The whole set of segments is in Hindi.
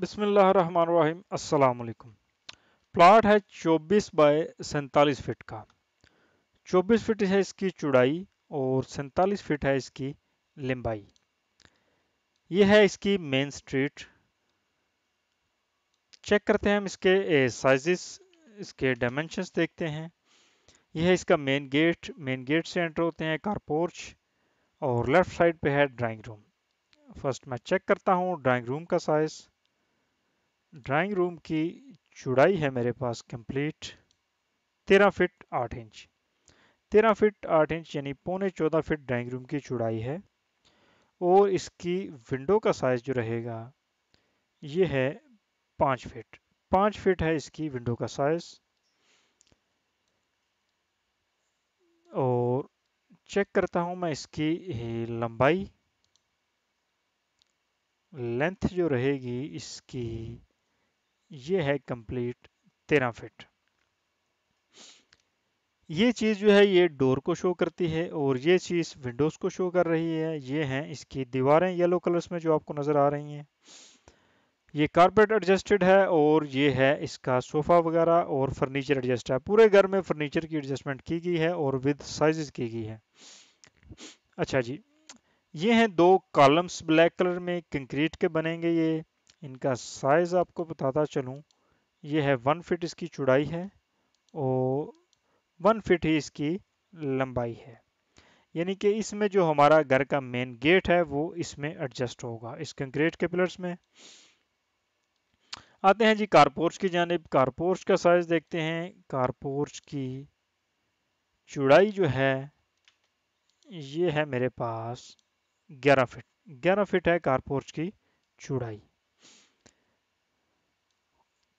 बिसमीम असलकुम प्लाट है 24 बाय सैंतालीस फिट का 24 फिट है इसकी चौड़ाई और सैंतालीस फिट है इसकी लंबाई ये है इसकी मेन स्ट्रीट चेक करते हैं हम इसके साइजेस इसके डायमेंशंस देखते हैं यह है इसका मेन गेट मेन गेट से एंटर होते हैं कारपोर्च और लेफ्ट साइड पे है ड्राइंग रूम फर्स्ट मैं चेक करता हूँ ड्राइंग रूम का साइज़ ड्राइंग रूम की चौड़ाई है मेरे पास कंप्लीट तेरह फिट आठ इंच तेरह फिट आठ इंच यानी पौने चौदह फिट ड्राइंग रूम की चौड़ाई है और इसकी विंडो का साइज़ जो रहेगा ये है पाँच फिट पाँच फिट है इसकी विंडो का साइज़ और चेक करता हूँ मैं इसकी लंबाई लेंथ जो रहेगी इसकी ये है कंप्लीट तेरह फिट ये चीज़ जो है ये डोर को शो करती है और ये चीज़ विंडोज़ को शो कर रही है ये हैं इसकी दीवारें येलो कलर्स में जो आपको नज़र आ रही हैं ये कारपेट एडजस्टेड है और ये है इसका सोफ़ा वगैरह और फर्नीचर एडजस्ट है पूरे घर में फर्नीचर की एडजस्टमेंट की गई है और विद साइजेस की गई है अच्छा जी ये हैं दो कॉलम्स ब्लैक कलर में कंक्रीट के बनेंगे ये इनका साइज़ आपको बताता चलूँ ये है वन फिट इसकी चुड़ाई है और वन फिट ही इसकी लंबाई है यानी कि इसमें जो हमारा घर का मेन गेट है वो इसमें एडजस्ट होगा इस कंक्रीट के पिलर्स में आते हैं जी कारपोर्च की जानब कारपोर्च का साइज़ देखते हैं कारपोर्च की चुड़ाई जो है ये है मेरे पास 11 फिट 11 फिट है कारपोर्च की चुड़ाई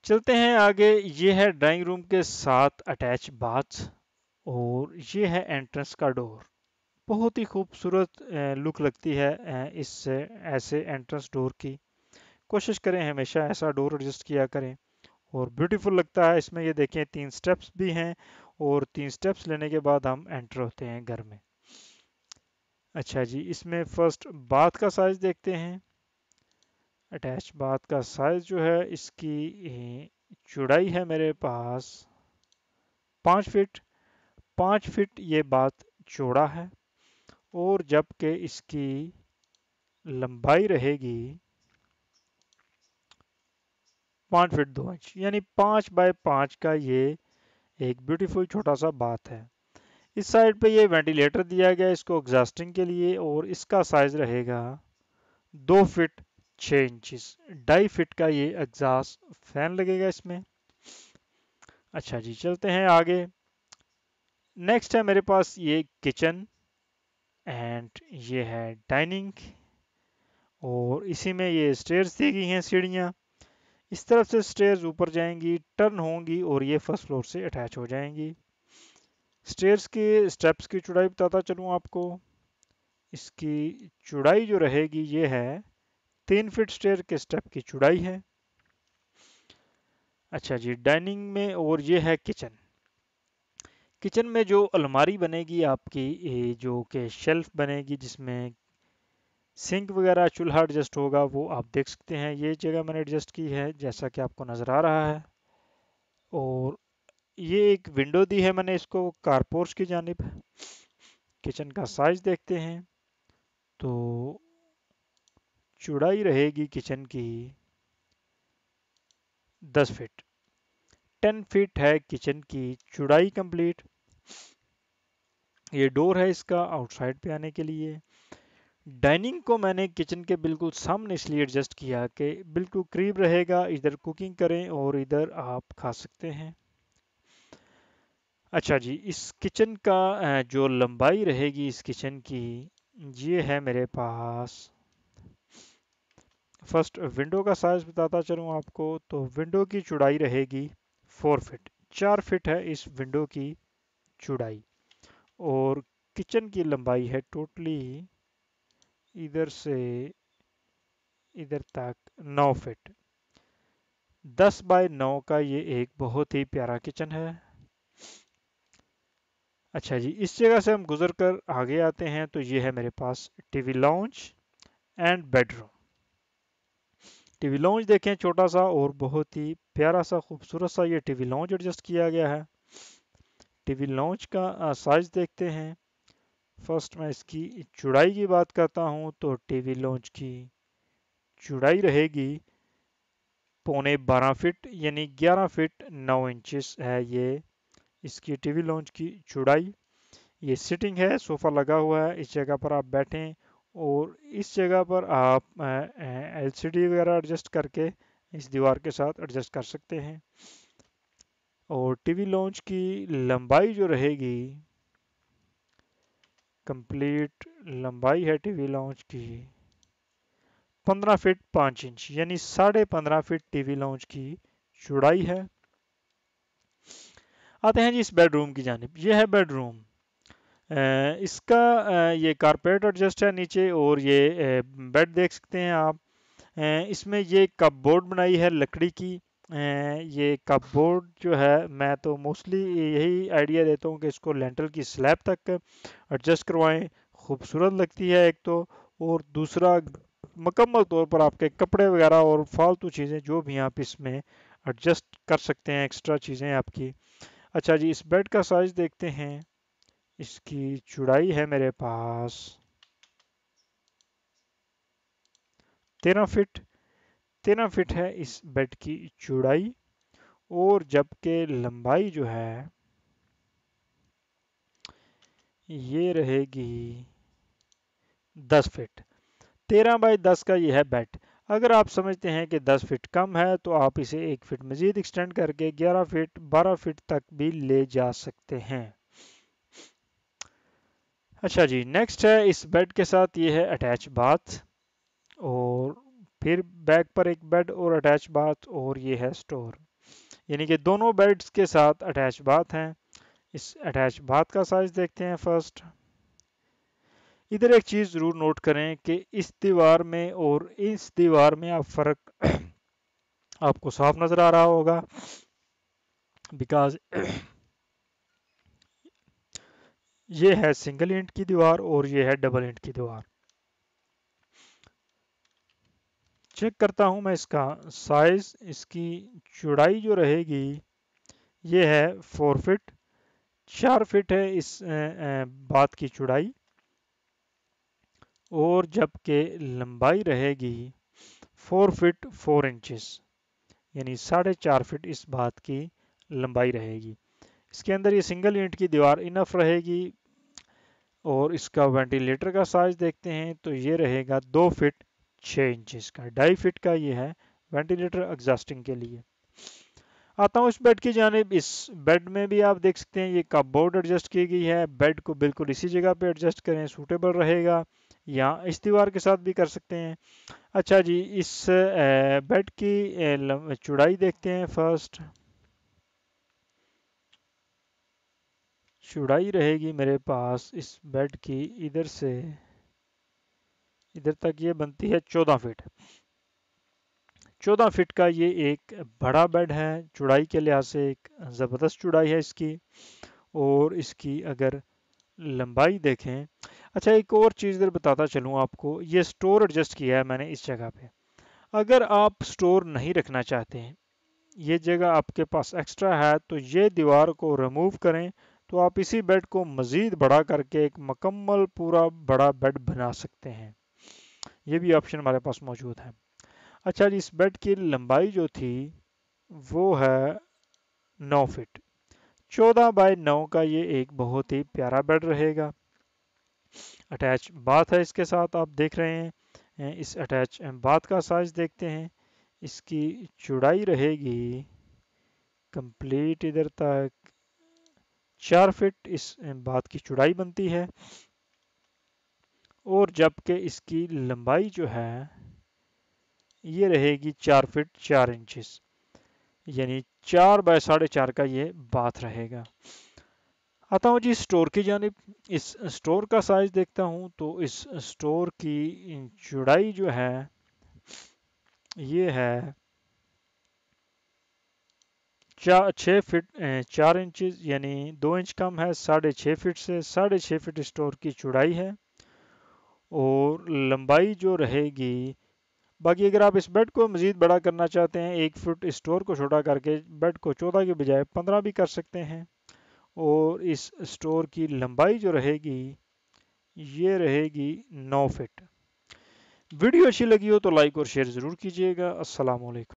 चलते हैं आगे ये है ड्राइंग रूम के साथ अटैच बाथ और ये है एंट्रेंस का डोर बहुत ही खूबसूरत लुक लगती है इस ऐसे एंट्रेंस डोर की कोशिश करें हमेशा ऐसा डोर एडजस्ट किया करें और ब्यूटीफुल लगता है इसमें ये देखें तीन स्टेप्स भी हैं और तीन स्टेप्स लेने के बाद हम एंटर होते हैं घर में अच्छा जी इसमें फर्स्ट बाथ का साइज़ देखते हैं अटैच बात का साइज जो है इसकी चुड़ाई है मेरे पास पाँच फिट पाँच फिट ये बात चौड़ा है और जबकि इसकी लंबाई रहेगी पाँच फिट दो इंच यानी पाँच बाय पाँच का ये एक ब्यूटीफुल छोटा सा बात है इस साइड पे ये वेंटिलेटर दिया गया इसको एग्जास्टिंग के लिए और इसका साइज रहेगा दो फिट छः इंचज ढाई फिट का ये एग्जास फैन लगेगा इसमें अच्छा जी चलते हैं आगे नेक्स्ट है मेरे पास ये किचन एंड ये है डाइनिंग और इसी में ये स्टेयर्स दी गई हैं सीढ़ियाँ इस तरफ से स्टेयर्स ऊपर जाएंगी टर्न होंगी और ये फर्स्ट फ्लोर से अटैच हो जाएंगी स्टेयर्स के स्टेप्स की चौड़ाई बताता चलूँ आपको इसकी चौड़ाई जो रहेगी ये है तीन फीट स्टेयर के स्टेप की चुड़ाई है अच्छा जी डाइनिंग में और ये है किचन किचन में जो अलमारी बनेगी आपकी जो के शेल्फ बनेगी जिसमें सिंक वगैरह चूल्हा एडजस्ट होगा वो आप देख सकते हैं ये जगह मैंने एडजस्ट की है जैसा कि आपको नज़र आ रहा है और ये एक विंडो दी है मैंने इसको कारपोर्स की जानब किचन का साइज देखते हैं तो चुड़ाई रहेगी किचन की दस फीट टेन फीट है किचन की चुड़ाई कंप्लीट ये डोर है इसका आउटसाइड पे आने के लिए डाइनिंग को मैंने किचन के बिल्कुल सामने इसलिए एडजस्ट किया कि बिल्कुल करीब रहेगा इधर कुकिंग करें और इधर आप खा सकते हैं अच्छा जी इस किचन का जो लंबाई रहेगी इस किचन की ये है मेरे पास फर्स्ट विंडो का साइज़ बताता चलूँ आपको तो विंडो की चुड़ाई रहेगी फोर फिट चार फिट है इस विंडो की चुड़ाई और किचन की लंबाई है टोटली इधर से इधर तक नौ फिट दस बाय नौ का ये एक बहुत ही प्यारा किचन है अच्छा जी इस जगह से हम गुजर कर आगे आते हैं तो ये है मेरे पास TV lounge and bedroom TV lounge देखें छोटा सा और बहुत ही प्यारा सा खूबसूरत सा ये टीवी लॉन्च एडजस्ट किया गया है टीवी लॉन्च का साइज देखते हैं फर्स्ट मैं इसकी चुड़ाई की बात करता हूँ तो टीवी लॉन्च की चुड़ाई रहेगी पौने बारह फिट यानी ग्यारह फिट नौ इंचेस है ये इसकी टीवी लॉन्च की चुड़ाई ये सिटिंग है सोफ़ा लगा हुआ है इस जगह पर आप बैठें और इस जगह पर आप एलसीडी वगैरह एडजस्ट करके इस दीवार के साथ एडजस्ट कर सकते हैं और टीवी लॉन्च की लंबाई जो रहेगी कंप्लीट लंबाई है टीवी लॉन्च की 15 फीट 5 इंच यानी साढ़े पंद्रह फीट टीवी लॉन्च की चौड़ाई है आते हैं जी इस बेडरूम की जानब यह है बेडरूम इसका ये कारपेट एडजस्ट है नीचे और ये बेड देख सकते हैं आप इसमें ये कप बोर्ड बनाई है लकड़ी की ये कप बोर्ड जो है मैं तो मोस्टली यही आइडिया देता हूँ कि इसको लेंटल की स्लैब तक एडजस्ट करवाएं खूबसूरत लगती है एक तो और दूसरा मकम्मल तौर पर आपके कपड़े वगैरह और फालतू चीज़ें जो भी आप इसमें एडजस्ट कर सकते हैं एक्स्ट्रा चीज़ें आपकी अच्छा जी इस बेड का साइज़ देखते हैं इसकी चुड़ाई है मेरे पास तेरह फिट तेरह फिट है इस बेड की चुड़ाई और जबकि लंबाई जो है ये रहेगी दस फिट तेरह बाई दस का यह है बेड अगर आप समझते हैं कि 10 फिट कम है तो आप इसे एक फीट मज़ीद एक्सटेंड करके 11 फीट 12 फिट तक भी ले जा सकते हैं अच्छा जी नेक्स्ट है इस बेड के साथ ये है अटैच बाथ और फिर बैक पर एक बेड और अटैच बाथ और ये है स्टोर यानी कि दोनों बेड्स के साथ अटैच बाथ हैं इस अटैच बाथ का साइज देखते हैं फर्स्ट इधर एक चीज़ ज़रूर नोट करें कि इस दीवार में और इस दीवार में आप फ़र्क आपको साफ नज़र आ रहा होगा बिकॉज ये है सिंगल इंट की दीवार और ये है डबल इंट की दीवार चेक करता हूं मैं इसका साइज इसकी चौड़ाई जो रहेगी ये है फोर फिट चार फिट है इस बात की चौड़ाई और जबकि लंबाई रहेगी फोर फिट फोर इंचेस यानी साढ़े चार फिट इस बात की लंबाई रहेगी इसके अंदर ये सिंगल यूनिट की दीवार इनफ रहेगी और इसका वेंटिलेटर का साइज देखते हैं तो ये रहेगा दो फिट छः इंचज़ का ढाई फिट का ये है वेंटिलेटर एग्जॉस्टिंग के लिए आता हूँ इस बेड की जानब इस बेड में भी आप देख सकते हैं ये कप बोर्ड एडजस्ट की गई है बेड को बिल्कुल इसी जगह पे एडजस्ट करें सूटेबल रहेगा या इस दीवार के साथ भी कर सकते हैं अच्छा जी इस बेड की चौड़ाई देखते हैं फर्स्ट चुड़ाई रहेगी मेरे पास इस बेड की इधर से इधर तक ये बनती है चौदह फिट चौदह फिट का ये एक बड़ा बेड है चुड़ाई के लिहाज से एक ज़बरदस्त चुड़ाई है इसकी और इसकी अगर लंबाई देखें अच्छा एक और चीज़ इधर बताता चलूँ आपको ये स्टोर एडजस्ट किया है मैंने इस जगह पे अगर आप स्टोर नहीं रखना चाहते हैं ये जगह आपके पास एक्स्ट्रा है तो ये दीवार को रिमूव करें तो आप इसी बेड को मज़ीद बढ़ा करके एक मकम्मल पूरा बड़ा बेड बना सकते हैं ये भी ऑप्शन हमारे पास मौजूद है अच्छा जी इस बेड की लंबाई जो थी वो है नौ फिट चौदह बाय नौ का ये एक बहुत ही प्यारा बेड रहेगा अटैच बाथ है इसके साथ आप देख रहे हैं इस अटैच बाथ का साइज देखते हैं इसकी चुड़ाई रहेगी कंप्लीट इधर तक चार फिट इस बात की चौड़ाई बनती है और जबकि इसकी लंबाई जो है ये रहेगी चार फिट चार इंचज यानी चार बाय साढ़े चार का ये बात रहेगा आता हूँ जी स्टोर की जानब इस स्टोर का साइज़ देखता हूँ तो इस स्टोर की चौड़ाई जो है ये है चार छः फिट चार इंच यानी दो इंच कम है साढ़े छः फिट से साढ़े छः फिट स्टोर की चौड़ाई है और लंबाई जो रहेगी बाकी अगर आप इस बेड को मज़ीद बड़ा करना चाहते हैं एक फुट स्टोर को छोटा करके बेड को चौदह के बजाय पंद्रह भी कर सकते हैं और इस स्टोर की लंबाई जो रहेगी ये रहेगी नौ फिट वीडियो अच्छी लगी हो तो लाइक और शेयर ज़रूर कीजिएगा असलकम